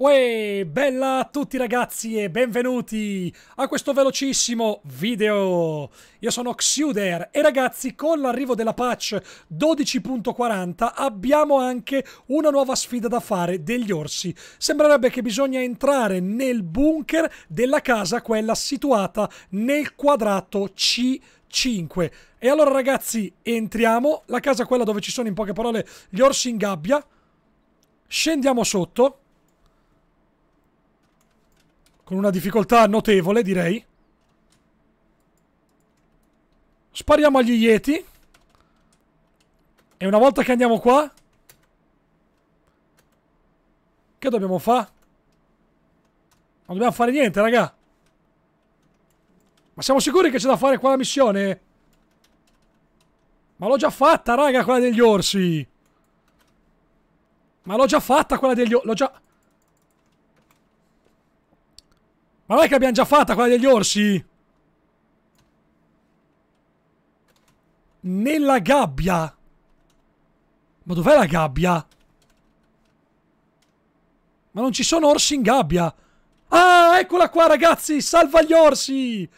Uè, bella a tutti ragazzi e benvenuti a questo velocissimo video. Io sono Xuder e ragazzi con l'arrivo della patch 12.40 abbiamo anche una nuova sfida da fare degli orsi. Sembrerebbe che bisogna entrare nel bunker della casa, quella situata nel quadrato C. 5. E allora ragazzi, entriamo, la casa quella dove ci sono in poche parole gli orsi in gabbia, scendiamo sotto, con una difficoltà notevole, direi. Spariamo agli Yeti. E una volta che andiamo qua... Che dobbiamo fare? Non dobbiamo fare niente, raga. Ma siamo sicuri che c'è da fare quella missione? Ma l'ho già fatta, raga, quella degli orsi. Ma l'ho già fatta quella degli orsi. L'ho già... Ma non è che l'abbiamo già fatta quella degli orsi? Nella gabbia. Ma dov'è la gabbia? Ma non ci sono orsi in gabbia. Ah, eccola qua ragazzi, salva gli orsi!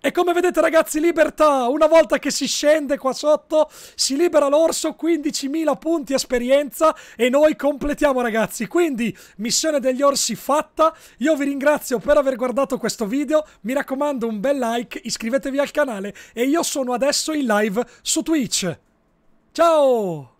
E come vedete ragazzi, libertà! Una volta che si scende qua sotto, si libera l'orso, 15.000 punti esperienza e noi completiamo ragazzi. Quindi, missione degli orsi fatta. Io vi ringrazio per aver guardato questo video, mi raccomando un bel like, iscrivetevi al canale e io sono adesso in live su Twitch. Ciao!